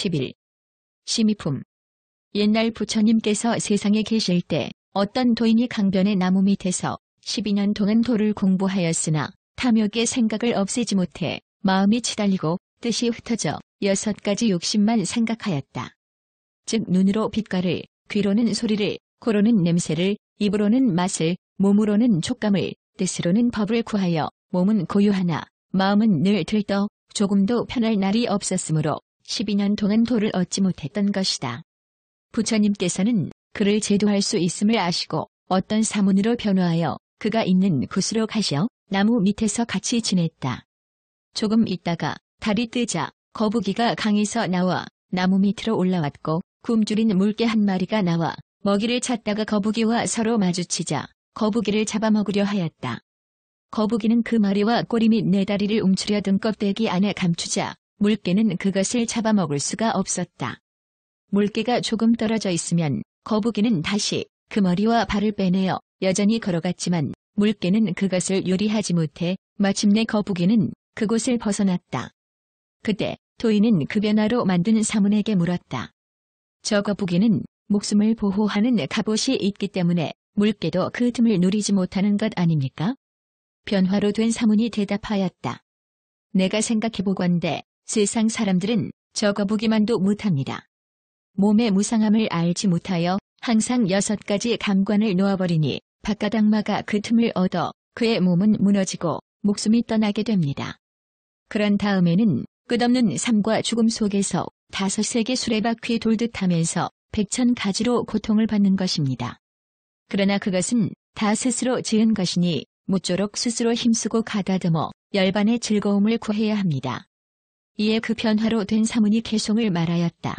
11. 심의품 옛날 부처님께서 세상에 계실 때 어떤 도인이 강변의 나무 밑에서 12년 동안 도를 공부하였으나 탐욕의 생각을 없애지 못해 마음이 치달리고 뜻이 흩어져 여섯 가지 욕심만 생각하였다. 즉 눈으로 빛깔을, 귀로는 소리를, 코로는 냄새를, 입으로는 맛을, 몸으로는 촉감을, 뜻으로는 법을 구하여 몸은 고요하나 마음은 늘 들떠 조금도 편할 날이 없었으므로 12년 동안 도를 얻지 못했던 것이다. 부처님께서는 그를 제도할 수 있음을 아시고 어떤 사문으로 변화하여 그가 있는 곳으로 가셔 나무 밑에서 같이 지냈다. 조금 있다가 달이 뜨자 거북이가 강에서 나와 나무 밑으로 올라왔고 굶주린 물개 한 마리가 나와 먹이를 찾다가 거북이와 서로 마주치자 거북이를 잡아먹으려 하였다. 거북이는 그 마리와 꼬리 및 네 다리를 움츠려 든 껍데기 안에 감추자 물개는 그것을 잡아먹을 수가 없었다. 물개가 조금 떨어져 있으면 거북이는 다시 그 머리와 발을 빼내어 여전히 걸어갔지만 물개는 그것을 요리하지 못해 마침내 거북이는 그곳을 벗어났다. 그때 토이는 그 변화로 만든 사문에게 물었다. 저 거북이는 목숨을 보호하는 갑옷이 있기 때문에 물개도 그 틈을 누리지 못하는 것 아닙니까? 변화로 된 사문이 대답하였다. 내가 생각해보건대 세상 사람들은 적어 보기만도 못합니다. 몸의 무상함을 알지 못하여 항상 여섯 가지 감관을 놓아버리니 바깥 악마가 그 틈을 얻어 그의 몸은 무너지고 목숨이 떠나게 됩니다. 그런 다음에는 끝없는 삶과 죽음 속에서 다섯 세계 수레바퀴 돌듯 하면서 백천 가지로 고통을 받는 것입니다. 그러나 그것은 다 스스로 지은 것이니 무쪼록 스스로 힘쓰고 가다듬어 열반의 즐거움을 구해야 합니다. 이에 그 변화로 된 사문이 개송을 말하였다.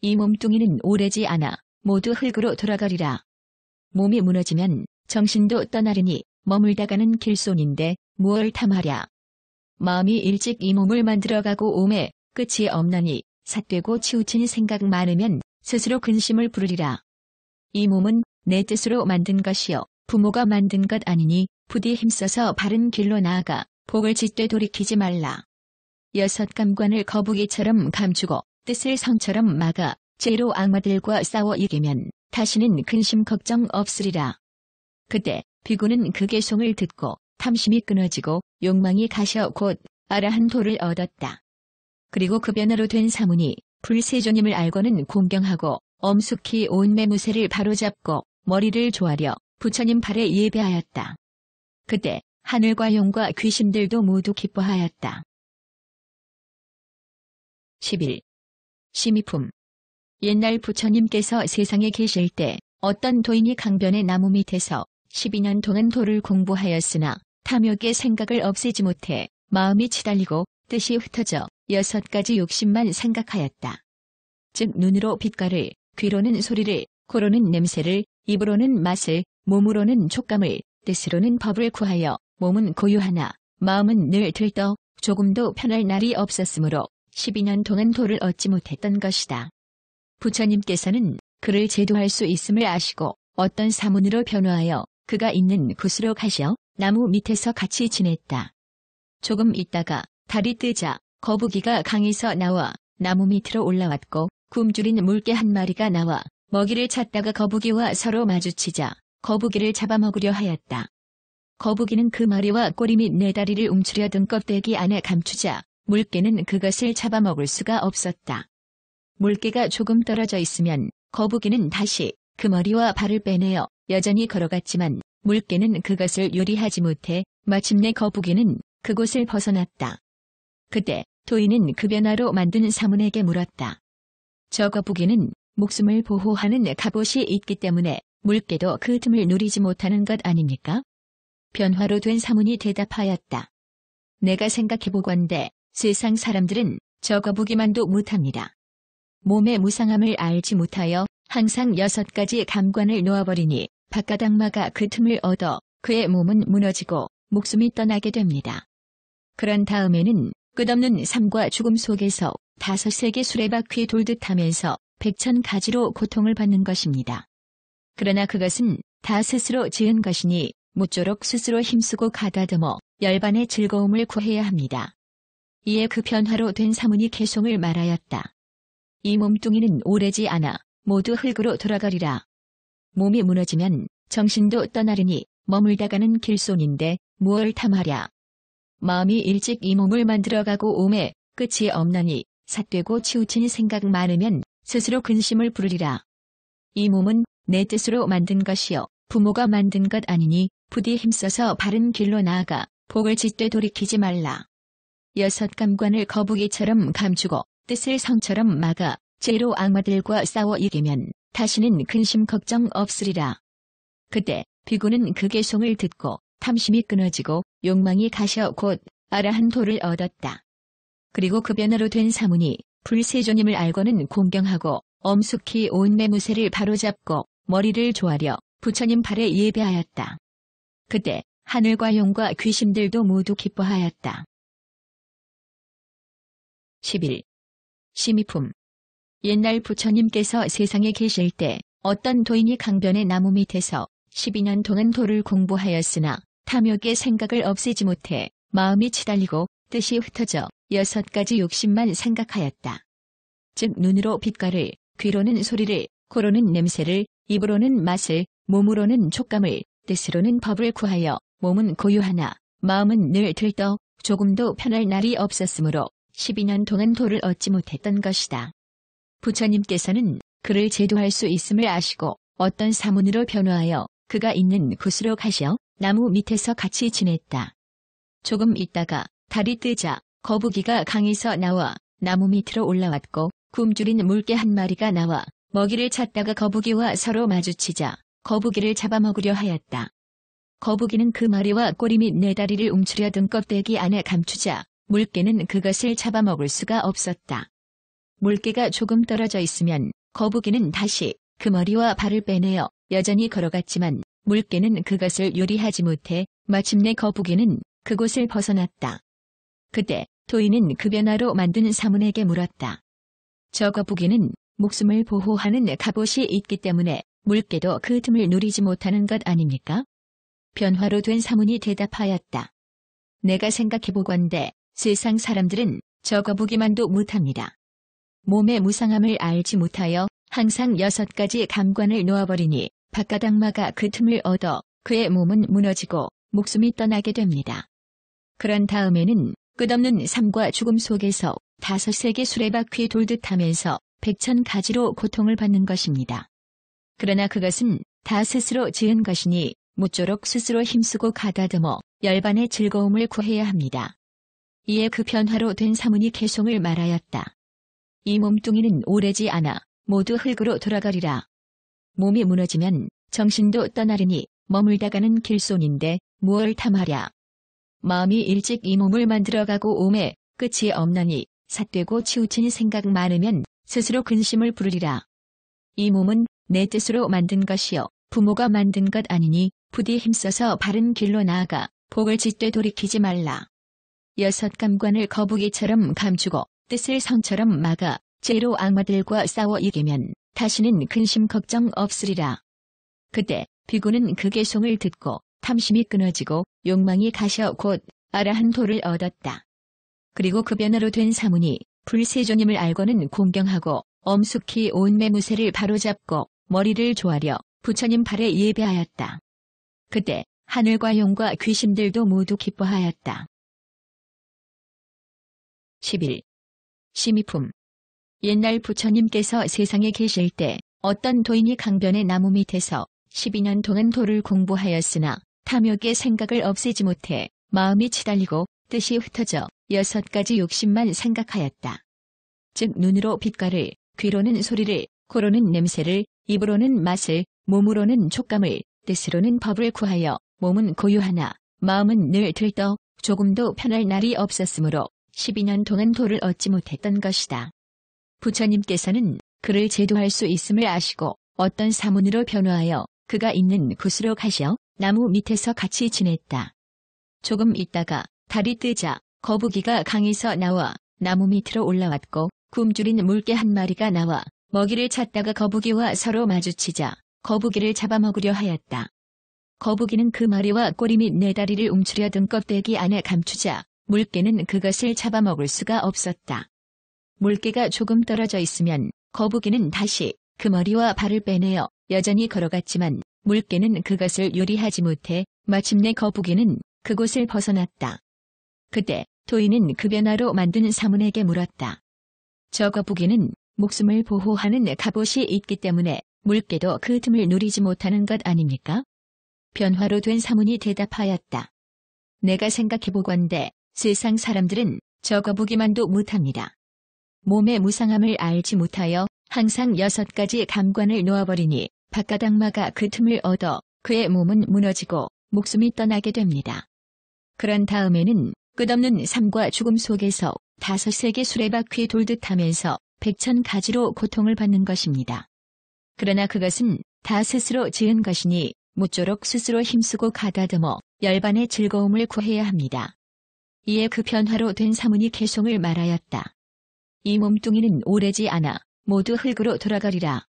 이 몸뚱이는 오래지 않아 모두 흙으로 돌아가리라. 몸이 무너지면 정신도 떠나리니 머물다가는 길손인데 무얼 탐하랴. 마음이 일찍 이 몸을 만들어가고 오매 끝이 없나니 삿되고 치우친 생각 많으면 스스로 근심을 부르리라. 이 몸은 내 뜻으로 만든 것이요 부모가 만든 것 아니니 부디 힘써서 바른 길로 나아가 복을 짓되 돌이키지 말라. 여섯 감관을 거북이처럼 감추고 뜻을 성처럼 막아 죄로 악마들과 싸워 이기면 다시는 근심 걱정 없으리라. 그때 비구는 그 개송을 듣고 탐심이 끊어지고 욕망이 가셔 곧 아라한 도를 얻었다. 그리고 그 변화로 된 사문이 불세조님을 알고는 공경하고 엄숙히 온 매무새를 바로잡고 머리를 조아려 부처님 발에 예배하였다. 그때 하늘과 용과 귀신들도 모두 기뻐하였다. 11. 심의품 옛날 부처님께서 세상에 계실 때 어떤 도인이 강변의 나무 밑에서 12년 동안 도를 공부하였으나 탐욕의 생각을 없애지 못해 마음이 치달리고 뜻이 흩어져 여섯 가지 욕심만 생각하였다. 즉 눈으로 빛깔을, 귀로는 소리를, 코로는 냄새를, 입으로는 맛을, 몸으로는 촉감을, 뜻으로는 법을 구하여 몸은 고요하나 마음은 늘 들떠 조금도 편할 날이 없었으므로 12년 동안 도를 얻지 못했던 것이다. 부처님께서는 그를 제도할 수 있음을 아시고 어떤 사문으로 변화하여 그가 있는 곳으로 가셔 나무 밑에서 같이 지냈다. 조금 있다가 달이 뜨자 거북이가 강에서 나와 나무 밑으로 올라왔고 굶주린 물개 한 마리가 나와 먹이를 찾다가 거북이와 서로 마주치자 거북이를 잡아먹으려 하였다. 거북이는 그 머리와 꼬리 및내 네 다리를 움츠려 든 껍데기 안에 감추자 물개는 그것을 잡아먹을 수가 없었다. 물개가 조금 떨어져 있으면 거북이는 다시 그 머리와 발을 빼내어 여전히 걸어갔지만 물개는 그것을 요리하지 못해 마침내 거북이는 그곳을 벗어났다. 그때 도인은 그 변화로 만든 사문에게 물었다. 저 거북이는 목숨을 보호하는 갑옷이 있기 때문에 물개도 그 틈을 누리지 못하는 것 아닙니까? 변화로 된 사문이 대답하였다. 내가 생각해보건대 세상 사람들은 적어 보기만도 못합니다. 몸의 무상함을 알지 못하여 항상 여섯 가지 감관을 놓아버리니 바깥 악마가 그 틈을 얻어 그의 몸은 무너지고 목숨이 떠나게 됩니다. 그런 다음에는 끝없는 삶과 죽음 속에서 다섯 세계 수레바퀴 돌듯 하면서 백천 가지로 고통을 받는 것입니다. 그러나 그것은 다 스스로 지은 것이니 무쪼록 스스로 힘쓰고 가다듬어 열반의 즐거움을 구해야 합니다. 이에 그 변화로 된 사문이 개송을 말하였다. 이 몸뚱이는 오래지 않아 모두 흙으로 돌아가리라. 몸이 무너지면 정신도 떠나리니 머물다가는 길손인데 무얼 탐하랴. 마음이 일찍 이 몸을 만들어가고 오매 끝이 없나니 삿되고 치우친 생각 많으면 스스로 근심을 부르리라. 이 몸은 내 뜻으로 만든 것이요 부모가 만든 것 아니니 부디 힘써서 바른 길로 나아가 복을 짓되 돌이키지 말라. 여섯 감관을 거북이처럼 감추고 뜻을 성처럼 막아 죄로 악마들과 싸워 이기면 다시는 근심 걱정 없으리라. 그때 비구는 그 개송을 듣고 탐심이 끊어지고 욕망이 가셔 곧 아라한 도를 얻었다. 그리고 그 변화로 된 사문이 불세조님을 알고는 공경하고 엄숙히 온 매무새를 바로잡고 머리를 조아려 부처님 발에 예배하였다. 그때 하늘과 용과 귀신들도 모두 기뻐하였다. 11. 심의품 옛날 부처님께서 세상에 계실 때 어떤 도인이 강변의 나무 밑에서 12년 동안 도를 공부하였으나 탐욕의 생각을 없애지 못해 마음이 치달리고 뜻이 흩어져 여섯 가지 욕심만 생각하였다. 즉 눈으로 빛깔을, 귀로는 소리를, 코로는 냄새를, 입으로는 맛을, 몸으로는 촉감을, 뜻으로는 법을 구하여 몸은 고유하나 마음은 늘 들떠 조금도 편할 날이 없었으므로 12년 동안 도를 얻지 못했던 것이다. 부처님께서는 그를 제도할 수 있음을 아시고 어떤 사문으로 변화하여 그가 있는 곳으로 가시어 나무 밑에서 같이 지냈다. 조금 있다가 달이 뜨자 거북이가 강에서 나와 나무 밑으로 올라왔고 굶주린 물개 한 마리가 나와 먹이를 찾다가 거북이와 서로 마주치자 거북이를 잡아먹으려 하였다. 거북이는 그 마리와 꼬리 및내 네 다리를 움츠려 든 껍데기 안에 감추자 물개는 그것을 잡아먹을 수가 없었다. 물개가 조금 떨어져 있으면 거북이는 다시 그 머리와 발을 빼내어 여전히 걸어갔지만 물개는 그것을 요리하지 못해 마침내 거북이는 그곳을 벗어났다. 그때 도인은 그 변화로 만든 사문에게 물었다. 저 거북이는 목숨을 보호하는 갑옷이 있기 때문에 물개도 그 틈을 누리지 못하는 것 아닙니까? 변화로 된 사문이 대답하였다. 내가 생각해보건대 세상 사람들은 적어 보기만도 못합니다. 몸의 무상함을 알지 못하여 항상 여섯 가지 감관을 놓아버리니 바깥 악마가 그 틈을 얻어 그의 몸은 무너지고 목숨이 떠나게 됩니다. 그런 다음에는 끝없는 삶과 죽음 속에서 다섯 세계 수레바퀴 돌듯 하면서 백천 가지로 고통을 받는 것입니다. 그러나 그것은 다 스스로 지은 것이니 무쪼록 스스로 힘쓰고 가다듬어 열반의 즐거움을 구해야 합니다. 이에 그 변화로 된 사문이 개송을 말하였다. 이 몸뚱이는 오래지 않아 모두 흙으로 돌아가리라. 몸이 무너지면 정신도 떠나리니 머물다가는 길손인데 무얼 탐하랴. 마음이 일찍 이 몸을 만들어가고 오매 끝이 없나니 삿되고 치우친 생각 많으면 스스로 근심을 부르리라. 이 몸은 내 뜻으로 만든 것이요 부모가 만든 것 아니니 부디 힘써서 바른 길로 나아가 복을 짓되 돌이키지 말라. 여섯 감관을 거북이처럼 감추고 뜻을 성처럼 막아 죄로 악마들과 싸워 이기면 다시는 근심 걱정 없으리라. 그때 비구는 그 개송을 듣고 탐심이 끊어지고 욕망이 가셔 곧 아라한 도를 얻었다. 그리고 그 변화로 된 사문이 불세조님을 알고는 공경하고 엄숙히 온 매무새를 바로잡고 머리를 조아려 부처님 발에 예배하였다. 그때 하늘과 용과 귀신들도 모두 기뻐하였다. 11. 심의품 옛날 부처님께서 세상에 계실 때 어떤 도인이 강변의 나무 밑에서 12년 동안 도를 공부하였으나 탐욕의 생각을 없애지 못해 마음이 치달리고 뜻이 흩어져 여섯 가지 욕심만 생각하였다. 즉 눈으로 빛깔을, 귀로는 소리를, 코로는 냄새를, 입으로는 맛을, 몸으로는 촉감을, 뜻으로는 법을 구하여 몸은 고요하나 마음은 늘 들떠 조금도 편할 날이 없었으므로 12년 동안 도를 얻지 못했던 것이다. 부처님께서는 그를 제도할 수 있음을 아시고 어떤 사문으로 변화하여 그가 있는 곳으로 가셔 나무 밑에서 같이 지냈다. 조금 있다가 달이 뜨자 거북이가 강에서 나와 나무 밑으로 올라왔고 굶주린 물개 한 마리가 나와 먹이를 찾다가 거북이와 서로 마주치자 거북이를 잡아먹으려 하였다. 거북이는 그 마리와 꼬리 및내 네 다리를 움츠려 든 껍데기 안에 감추자 물개는 그것을 잡아먹을 수가 없었다. 물개가 조금 떨어져 있으면 거북이는 다시 그 머리와 발을 빼내어 여전히 걸어갔지만 물개는 그것을 요리하지 못해 마침내 거북이는 그곳을 벗어났다. 그때 도인은 그 변화로 만든 사문에게 물었다. 저 거북이는 목숨을 보호하는 갑옷이 있기 때문에 물개도 그 틈을 누리지 못하는 것 아닙니까? 변화로 된 사문이 대답하였다. 내가 생각해보건대 세상 사람들은 적어보기만도 못합니다. 몸의 무상함을 알지 못하여 항상 여섯 가지 감관을 놓아버리니 바깥 악마가 그 틈을 얻어 그의 몸은 무너지고 목숨이 떠나게 됩니다. 그런 다음에는 끝없는 삶과 죽음 속에서 다섯 세계 수레바퀴 돌듯 하면서 백천 가지로 고통을 받는 것입니다. 그러나 그것은 다 스스로 지은 것이니 무쪼록 스스로 힘쓰고 가다듬어 열반의 즐거움을 구해야 합니다. 이에 그 변화로 된 사문이 개송을 말하였다. 이 몸뚱이는 오래지 않아 모두 흙으로 돌아가리라.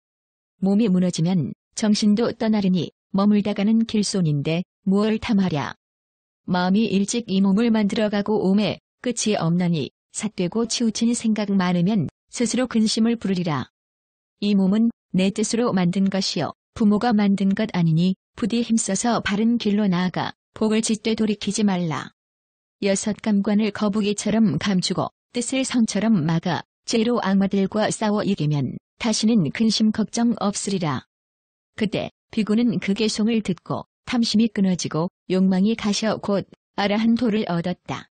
몸이 무너지면 정신도 떠나리니 머물다가는 길손인데 무얼 탐하랴. 마음이 일찍 이 몸을 만들어가고 오매 끝이 없나니 삿되고 치우친 생각 많으면 스스로 근심을 부르리라. 이 몸은 내 뜻으로 만든 것이요 부모가 만든 것 아니니 부디 힘써서 바른 길로 나아가 복을 짓되 돌이키지 말라. 여섯 감관을 거북이처럼 감추고 뜻을 성처럼 막아 죄로 악마들과 싸워 이기면 다시는 근심 걱정 없으리라. 그때 비구는 그 개송을 듣고 탐심이 끊어지고 욕망이 가셔 곧 아라한 도를 얻었다.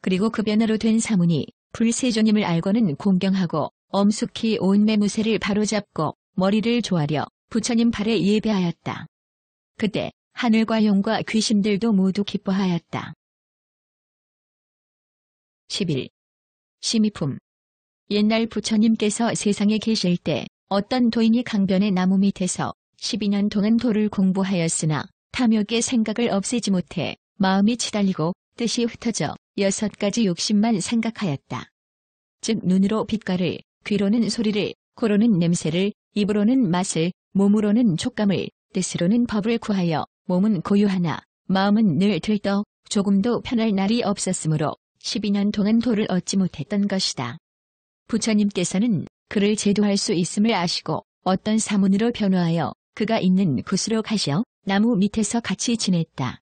그리고 그 변화로 된 사문이 불세조님을 알고는 공경하고 엄숙히 온 매무새를 바로잡고 머리를 조아려 부처님 발에 예배하였다. 그때 하늘과 용과 귀신들도 모두 기뻐하였다. 11. 심의품 옛날 부처님께서 세상에 계실 때 어떤 도인이 강변의 나무 밑에서 12년 동안 도를 공부하였으나 탐욕의 생각을 없애지 못해 마음이 치달리고 뜻이 흩어져 여섯 가지 욕심만 생각하였다. 즉 눈으로 빛깔을, 귀로는 소리를, 코로는 냄새를, 입으로는 맛을, 몸으로는 촉감을, 뜻으로는 법을 구하여 몸은 고요하나 마음은 늘 들떠 조금도 편할 날이 없었으므로 12년 동안 도를 얻지 못했던 것이다. 부처님께서는 그를 제도할 수 있음을 아시고 어떤 사문으로 변화하여 그가 있는 곳으로 가셔 나무 밑에서 같이 지냈다.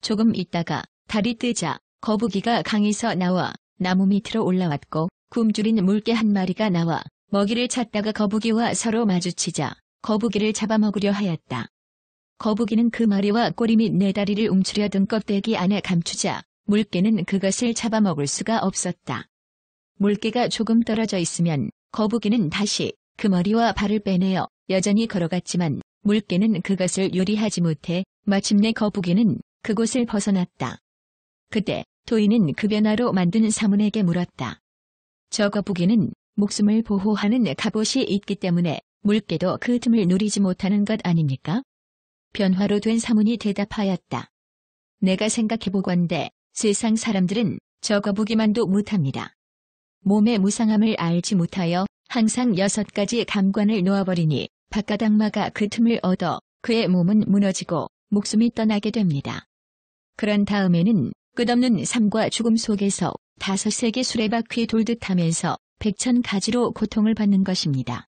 조금 있다가 달이 뜨자 거북이가 강에서 나와 나무 밑으로 올라왔고 굶주린 물개 한 마리가 나와 먹이를 찾다가 거북이와 서로 마주치자 거북이를 잡아먹으려 하였다. 거북이는 그 마리와 꼬리 및내 네 다리를 움츠려 든 껍데기 안에 감추자 물개는 그것을 잡아먹을 수가 없었다. 물개가 조금 떨어져 있으면 거북이는 다시 그 머리와 발을 빼내어 여전히 걸어갔지만 물개는 그것을 요리하지 못해 마침내 거북이는 그곳을 벗어났다. 그때 도인은 그 변화로 만든 사문에게 물었다. 저 거북이는 목숨을 보호하는 갑옷이 있기 때문에 물개도 그 틈을 누리지 못하는 것 아닙니까? 변화로 된 사문이 대답하였다. 내가 생각해보건대 세상 사람들은 적어 보기만도 못합니다. 몸의 무상함을 알지 못하여 항상 여섯 가지 감관을 놓아버리니 바깥 악마가 그 틈을 얻어 그의 몸은 무너지고 목숨이 떠나게 됩니다. 그런 다음에는 끝없는 삶과 죽음 속에서 다섯 세계 수레바퀴 돌듯 하면서 백천 가지로 고통을 받는 것입니다.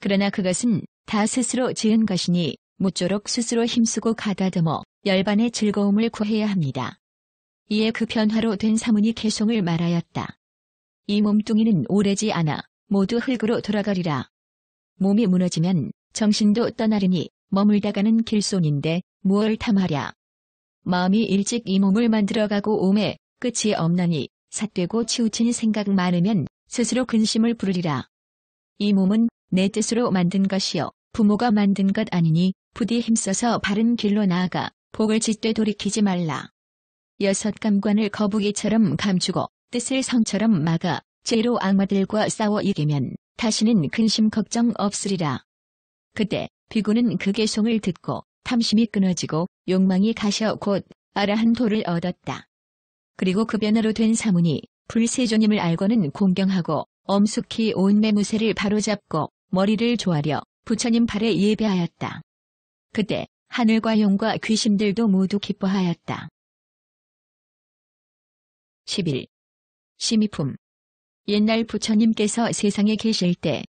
그러나 그것은 다 스스로 지은 것이니 무쪼록 스스로 힘쓰고 가다듬어 열반의 즐거움을 구해야 합니다. 이에 그 변화로 된 사문이 개송을 말하였다. 이 몸뚱이는 오래지 않아 모두 흙으로 돌아가리라. 몸이 무너지면 정신도 떠나리니 머물다가는 길손인데 무얼 탐하랴. 마음이 일찍 이 몸을 만들어가고 오매 끝이 없나니 삿되고 치우친 생각 많으면 스스로 근심을 부르리라. 이 몸은 내 뜻으로 만든 것이요 부모가 만든 것 아니니 부디 힘써서 바른 길로 나아가 복을 짓되 돌이키지 말라. 여섯 감관을 거북이처럼 감추고 뜻을 성처럼 막아 죄로 악마들과 싸워 이기면 다시는 근심 걱정 없으리라. 그때 비구는 그 개송을 듣고 탐심이 끊어지고 욕망이 가셔 곧 아라한 도를 얻었다. 그리고 그 변화로 된 사문이 불세조님을 알고는 공경하고 엄숙히 온 매무새를 바로잡고 머리를 조아려 부처님 발에 예배하였다. 그때 하늘과 용과 귀신들도 모두 기뻐하였다. 11. 심의품 옛날 부처님께서 세상에 계실 때